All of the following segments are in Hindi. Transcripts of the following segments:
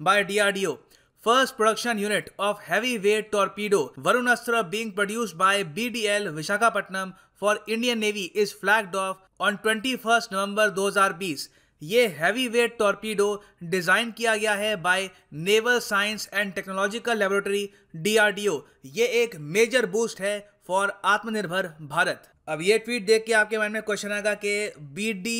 by DRDO. First production unit of heavyweight torpedo Varunastra being produced by BDL Vishakhapatnam for Indian Navy is flagged off on 21st November 2020. ये हैवी वेट टॉर्पीडो डिज़ाइन किया गया है by naval science and technological laboratory DRDO ये एक मेजर बूस्ट है फॉर आत्मनिर्भर भारत अब ये ट्वीट देख के आपके माइंड में क्वेश्चन आएगा कि बी डी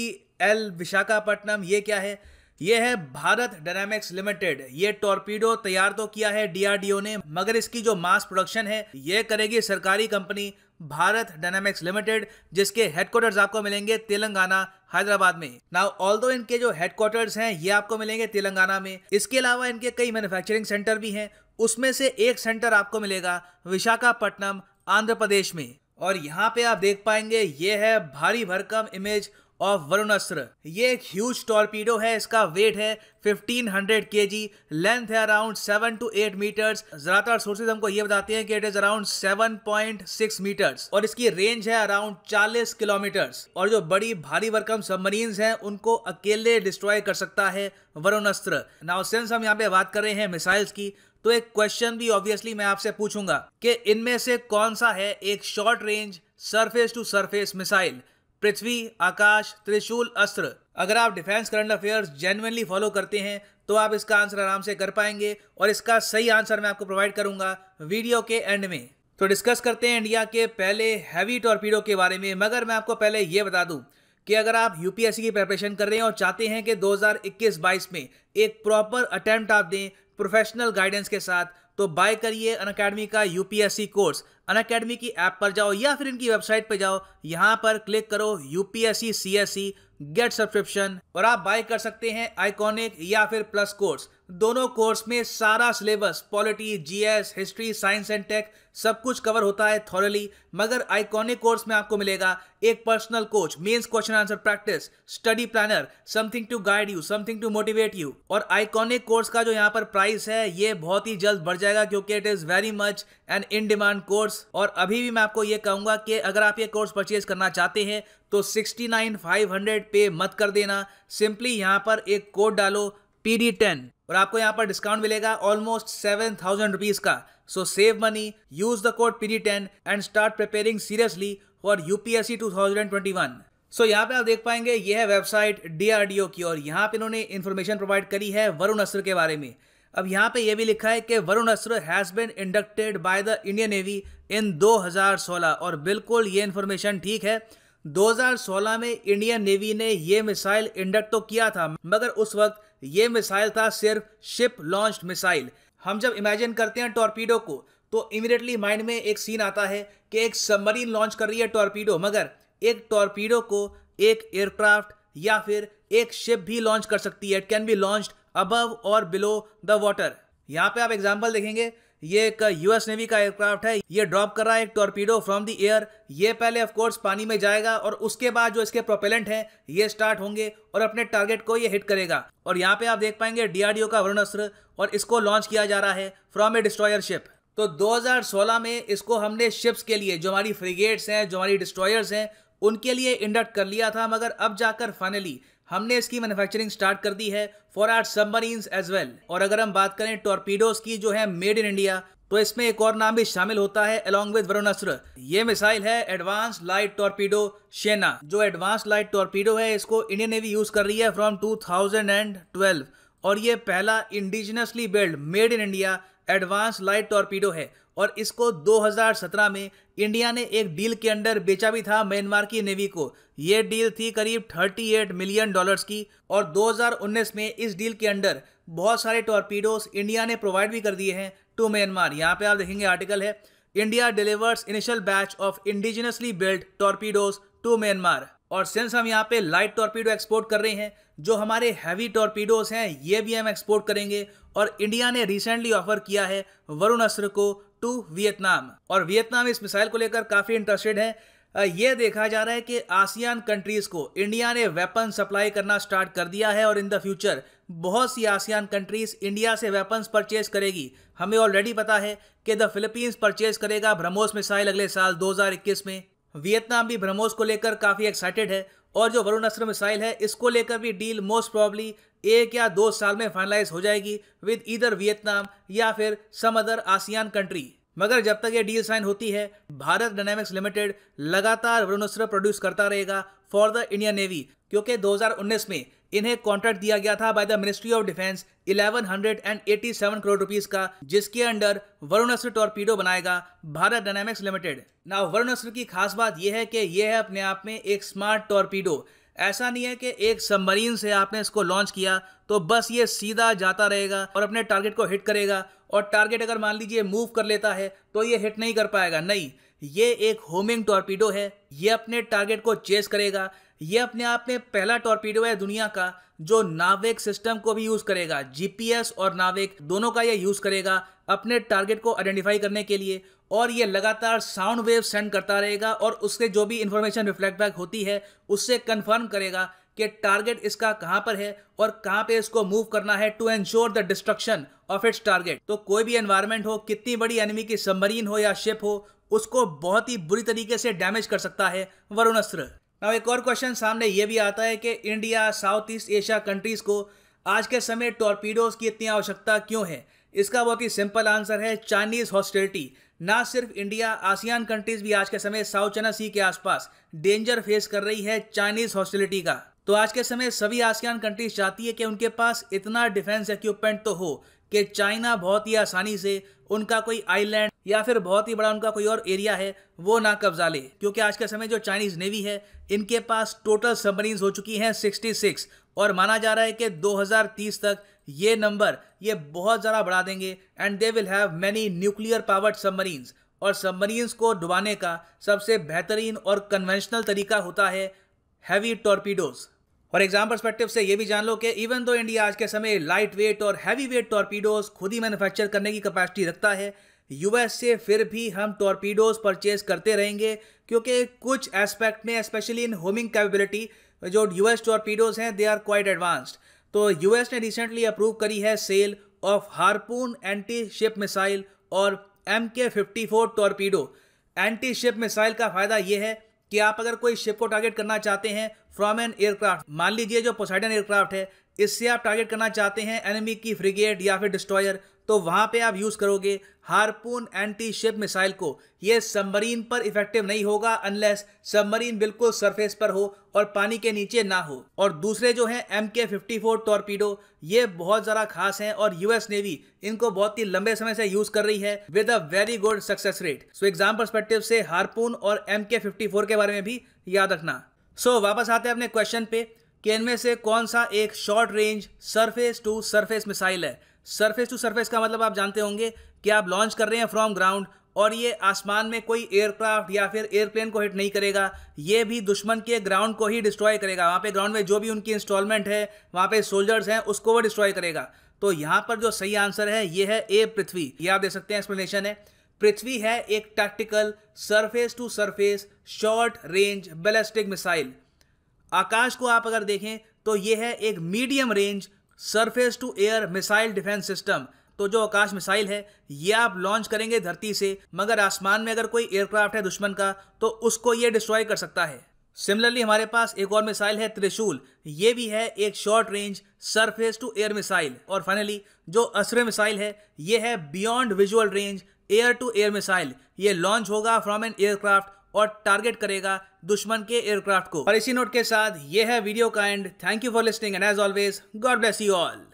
एल विशाखापट्टनम ये क्या है ये है भारत डायनामिक्स लिमिटेड ये टॉर्पीडो तैयार तो किया है डीआरडीओ ने मगर इसकी जो मास प्रोडक्शन है ये करेगी सरकारी कंपनी भारत डायनामिक्स लिमिटेड जिसके हेडक्वार्टर्स आपको मिलेंगे तेलंगाना हैदराबाद में नाउ ऑल दो इनके जो हेडक्वार्टर्स हैं ये आपको मिलेंगे तेलंगाना में इसके अलावा इनके कई मैन्युफैक्चरिंग सेंटर भी हैं उसमें से एक सेंटर आपको मिलेगा विशाखापट्टनम आंध्र प्रदेश में और यहाँ पे आप देख पाएंगे ये है भारी भरकम इमेज ऑफ वरुण अस्त्र ये एक ह्यूज टॉर्पीडो है इसका वेट है 1500 हंड्रेड के जी लेंथ है अराउंड 7 टू 8 मीटर्स ज्यादातर सोर्सेज हमको ये बताते हैं कि इट इज अराउंड 7.6 मीटर्स और इसकी रेंज है अराउंड 40 किलोमीटर्स और जो बड़ी भारी वर्कम सबमरीन है उनको अकेले डिस्ट्रॉय कर सकता है अस्त्र नाउ सेंस हम यहाँ पे बात कर रहे हैं मिसाइल्स की तो एक क्वेश्चन भी ऑब्वियसली मैं आपसे पूछूंगा कि इनमें से कौन सा है एक short range surface to surface missile Prithvi Akash Trishul Astra अगर आप defence current affairs genuinely follow करते हैं तो आप इसका आंसर आराम से कर पाएंगे और इसका सही आंसर मैं आपको प्रोवाइड करूंगा वीडियो के एंड में तो डिस्कस करते हैं इंडिया के पहले हैवी टॉर्पीडो के बारे में मगर मैं आपको पहले ये बता दूं कि अगर आप यूपीएससी की प्रिपरेशन कर रहे हैं और चाहते हैं कि 2021-22 में एक प्रॉपर अटैम्प्ट आप दें प्रोफेशनल गाइडेंस के साथ तो बाय करिए अन अकेडमी का यूपीएससी कोर्स अन अकेडमी की ऐप पर जाओ या फिर इनकी वेबसाइट पर जाओ यहाँ पर क्लिक करो UPSC C S C get subscription और आप बाय कर सकते हैं आइकॉनिक या फिर प्लस कोर्स दोनों कोर्स में सारा syllabus polity GS history science and tech सब कुछ कवर होता है थॉरली मगर आइकॉनिक कोर्स में आपको मिलेगा एक personal coach mains question answer practice study planner something to guide you something to motivate you और आइकॉनिक कोर्स का जो यहाँ पर प्राइस है ये बहुत ही जल्द बढ़ जाएगा क्योंकि it is very much an in demand course और अभी भी मैं आपको ये कहूंगा कि अगर आप ये कोर्स परचेज करना चाहते हैं तो सिक्सटी पे मत कर देना सिंपली यहाँ पर एक कोड डालो पी डी टेन और आपको यहाँ पर डिस्काउंट मिलेगा ऑलमोस्ट सेवन थाउजेंड रुपीज का so save money use the code PD ten and start preparing seriously for UPSC two thousand twenty one so यहाँ पे आप देख पाएंगे ये है वेबसाइट डीआरडीओ की और यहाँ पे इन्होंने इन्फॉर्मेशन प्रोवाइड करी है वरुण अस्त्र के बारे में अब यहाँ पे ये भी लिखा है कि Varunastra has been inducted by the Indian navy in 2016 और बिल्कुल ये इन्फॉर्मेशन ठीक है 2016 में इंडियन नेवी ने यह मिसाइल इंडक्ट तो किया था मगर उस वक्त ये मिसाइल था सिर्फ शिप लॉन्च मिसाइल हम जब इमेजिन करते हैं टॉर्पीडो को तो इमिडिएटली माइंड में एक सीन आता है कि एक सबमरीन लॉन्च कर रही है टॉर्पीडो मगर एक टॉर्पीडो को एक एयरक्राफ्ट या फिर एक शिप भी लॉन्च कर सकती है it can be launch above और बिलो द वॉटर यहाँ पे आप एग्जाम्पल देखेंगे ये एक यूएस नेवी का एयरक्राफ्ट है ये ड्रॉप कर रहा है एक टॉर्पीडो फ्रॉम द एयर ये पहले ऑफकोर्स पानी में जाएगा और उसके बाद जो इसके प्रोपेलेंट है ये स्टार्ट होंगे और अपने टारगेट को ये हिट करेगा और यहाँ पे आप देख पाएंगे डीआरडीओ का वरुणस्त्र और इसको लॉन्च किया जा रहा है फ्रॉम ए डिस्ट्रॉयर शिप तो दो में इसको हमने शिप्स के लिए जो हमारी फ्रिगेट्स हैं जो हमारी डिस्ट्रॉयर्स हैं उनके लिए इंडक्ट कर लिया था मगर अब जाकर फाइनली हमने इसकी मैन्युफैक्चरिंग स्टार्ट कर दी है for our submarine as well और अगर हम बात करें टॉर्पीडोज की जो है मेड इन इंडिया तो इसमें एक और नाम भी शामिल होता है अलॉन्ग विद वरुणास्त्र ये मिसाइल है एडवांस लाइट टॉर्पीडो शेना जो एडवांस लाइट टॉर्पीडो है इसको इंडियन नेवी यूज कर रही है फ्रॉम 2012 और ये पहला indigenously build made in India advance light torpedo है और इसको 2017 में इंडिया ने एक डील के अंडर बेचा भी था म्यांमार की नेवी को ये डील थी करीब 38 मिलियन डॉलर्स की और 2019 में इस डील के अंडर बहुत सारे टॉर्पीडोस इंडिया ने प्रोवाइड भी कर दिए हैं टू म्यांमार यहाँ पे आप देखेंगे आर्टिकल है India delivers initial batch of indigenously build torpedoes to Myanmar और सिंस हम यहाँ पे लाइट टॉर्पीडो एक्सपोर्ट कर रहे हैं जो हमारे हैवी टॉर्पीडोज हैं ये भी हम एक्सपोर्ट करेंगे और इंडिया ने रिसेंटली ऑफर किया है वरुण अस्त्र को टू वियतनाम और वियतनाम इस मिसाइल को लेकर काफी इंटरेस्टेड है यह देखा जा रहा है कि आसियान कंट्रीज को इंडिया ने वेपन सप्लाई करना स्टार्ट कर दिया है और इन द फ्यूचर बहुत सी आसियान कंट्रीज इंडिया से वेपन्स परचेज करेगी हमें ऑलरेडी पता है कि द फिलीपींस परचेज करेगा ब्रह्मोस मिसाइल अगले साल 2021 में वियतनाम भी ब्रह्मोस को लेकर काफ़ी एक्साइटेड है और जो वरुण अस्त्र मिसाइल है इसको लेकर भी डील मोस्ट प्रॉब्ली एक या दो साल में फाइनलाइज हो जाएगी विद इधर वियतनाम या फिर सम अदर आसियान कंट्री मगर जब तक ये डील साइन होती है भारत डायनेमिक्स लिमिटेड लगातार वरुणस्त्र प्रोड्यूस करता रहेगा फॉर द इंडियन नेवी क्योंकि 2019 में इन्हें कॉन्ट्रैक्ट दिया गया था by the ministry of defence 1187 crore rupees का जिसके अंडर वरुणस्त्र टॉर्पीडो बनाएगा भारत डायनेमिक्स लिमिटेड ना वरुणस्त्र की खास बात यह है कि यह है अपने आप में एक स्मार्ट टॉर्पीडो ऐसा नहीं है कि एक सबमरीन से आपने इसको लॉन्च किया तो बस ये सीधा जाता रहेगा और अपने टारगेट को हिट करेगा और टारगेट अगर मान लीजिए मूव कर लेता है तो ये हिट नहीं कर पाएगा नहीं ये एक होमिंग टॉर्पीडो है ये अपने टारगेट को चेस करेगा ये अपने आप में पहला टॉर्पीडो है दुनिया का जो नाविक सिस्टम को भी यूज करेगा जीपीएस और नाविक दोनों का ये यूज करेगा अपने टारगेट को आइडेंटिफाई करने के लिए और ये लगातार साउंड वेव सेंड करता रहेगा और उससे जो भी इंफॉर्मेशन रिफ्लेक्ट बैक होती है उससे कंफर्म करेगा कि टारगेट इसका कहाँ पर है और कहाँ पे इसको मूव करना है to ensure the destruction of its target तो कोई भी एनवायरमेंट हो कितनी बड़ी एनिमी की सबमरीन हो या शिप हो उसको बहुत ही बुरी तरीके से डैमेज कर सकता है अस्त्र नाउ एक और क्वेश्चन सामने ये भी आता है कि India south east Asia countries को आज के समय टॉर्पीडोज की इतनी आवश्यकता क्यों है इसका बहुत ही सिंपल आंसर है चाइनीज हॉस्टिलिटी ना सिर्फ इंडिया आसियान कंट्रीज भी आज के समय साउथ चाइना सी के आसपास डेंजर फेस कर रही है चाइनीज हॉस्टिलिटी का तो आज के समय सभी आसियान कंट्रीज चाहती है कि उनके पास इतना डिफेंस इक्विपमेंट तो हो कि चाइना बहुत ही आसानी से उनका कोई आइलैंड या फिर बहुत ही बड़ा उनका कोई और एरिया है वो ना कब्जा ले क्योंकि आज के समय जो चाइनीज़ नेवी है इनके पास टोटल सबमरीन हो चुकी हैं 66 और माना जा रहा है कि 2030 तक ये नंबर ये बहुत ज़्यादा बढ़ा देंगे and they will have many nuclear powered submarines और सबमरीन्स को डुबाने का सबसे बेहतरीन और कन्वेंशनल तरीका होता है heavy torpedoes for exam perspective से ये भी जान लो कि इवन दो इंडिया आज के समय लाइट वेट और हैवी वेट टॉर्पीडोज खुद ही मैन्युफैक्चर करने की कैपेसिटी रखता है यूएस से फिर भी हम टॉर्पीडोज परचेज करते रहेंगे क्योंकि कुछ एस्पेक्ट में स्पेशली इन होमिंग कैपेबिलिटी जो यूएस टॉर्पीडोज हैं दे आर क्वाइट एडवांस्ड तो यूएस ने रिसेंटली अप्रूव करी है sale of Harpoon anti ship missile और M K fifty four torpedo anti ship missile का फायदा यह है कि आप अगर कोई शिप को टारगेट करना चाहते हैं फ्रॉम एन एयरक्राफ्ट मान लीजिए जो पोसाइडन एयरक्राफ्ट है इससे आप टारगेट करना चाहते हैं एनिमी की फ्रिगेट या फिर डिस्ट्रॉयर तो वहाँ पे आप यूज़ करोगे हारपून एंटी शिप मिसाइल को ये सबमरीन पर इफेक्टिव नहीं होगा अनलेस सबमरीन बिल्कुल सरफेस पर हो और पानी के नीचे ना हो और दूसरे जो हैं M K fifty four torpedo ये बहुत ज़रा खास हैं और यूएस नेवी इनको बहुत ही लंबे समय से यूज़ कर रही है with a very good success rate so exam perspective से हारपून और एम के फिफ्टी फोर के बारे में भी याद रखना सो so, वापस आते हैं अपने क्वेश्चन पे कि इनमें से कौन सा एक short range surface to surface missile है सरफेस टू सरफेस का मतलब आप जानते होंगे कि आप लॉन्च कर रहे हैं फ्रॉम ग्राउंड और ये आसमान में कोई एयरक्राफ्ट या फिर एयरप्लेन को हिट नहीं करेगा ये भी दुश्मन के ग्राउंड को ही डिस्ट्रॉय करेगा वहाँ पे ग्राउंड में जो भी उनकी इंस्टॉलमेंट है वहाँ पे सोल्जर्स हैं उसको वो डिस्ट्रॉय करेगा तो यहाँ पर जो सही आंसर है ये है ए पृथ्वी ये आप देख सकते हैं एक्सप्लेनेशन है पृथ्वी है एक tactical surface to surface short range ballistic missile Akash को आप अगर देखें तो ये है एक medium range surface to air missile defence system तो जो आकाश मिसाइल है ये आप लॉन्च करेंगे धरती से मगर आसमान में अगर कोई एयरक्राफ्ट है दुश्मन का तो उसको ये डिस्ट्रॉय कर सकता है सिमिलरली हमारे पास एक और मिसाइल है त्रिशूल ये भी है एक short range surface to air missile और फाइनली जो असरे मिसाइल है ये है beyond visual range air to air missile ये लॉन्च होगा फ्रॉम एन एयरक्राफ्ट और टारगेट करेगा दुश्मन के एयरक्राफ्ट को और इसी नोट के साथ ये है वीडियो का end thank you for listening and as always God bless you all